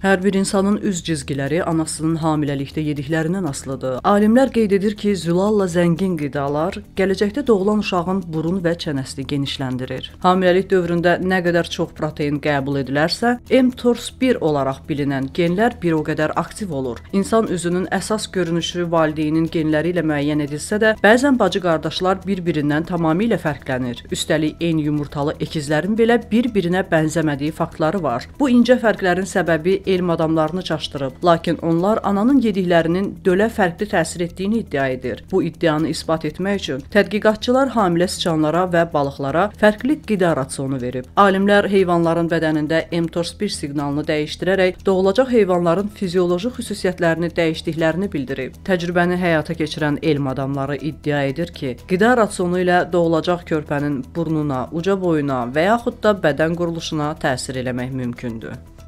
Hər bir insanın üz cizgiləri anasının hamiləlikdə yediklərindən asılıdır. Alimlər qeyd edir ki, zülalla zəngin qidalar gələcəkdə doğulan uşağın burun və çənəsini genişləndirir. Hamiləlik dövründə nə qədər çox protein qəbul edilərsə, mTORC1 olaraq bilinən genlər bir o qədər aktiv olur. İnsan üzünün əsas görünüşü valideynin genləri ilə müəyyən edilsə də, bəzən bacı-qardaşlar bir-birindən tamamilə fərqlənir. Üstəlik eyni yumurtalı ekizlərin belə bir-birinə bənzəmədiyi faktları var. Bu incə fərqlərin səbəbi elm adamlarını çaşdırıb, lakin onlar ananın yediklərinin dölə fərqli təsir etdiyini iddia edir. Bu iddianı isbat etmək üçün tədqiqatçılar hamilə siçanlara və balıqlara fərqli qida rasionu verib. Alimlər heyvanların bədənində mTOR1 siqnalını dəyişdirərək doğulacaq heyvanların fizioloji xüsusiyyətlərini dəyişdiklərini bildirib. Təcrübəni həyata keçirən elm adamları iddia edir ki, qida rasionu ilə doğulacaq körpənin burnuna, uca boyuna və yaxud da bədən quruluşuna təsir eləmək mümkündür.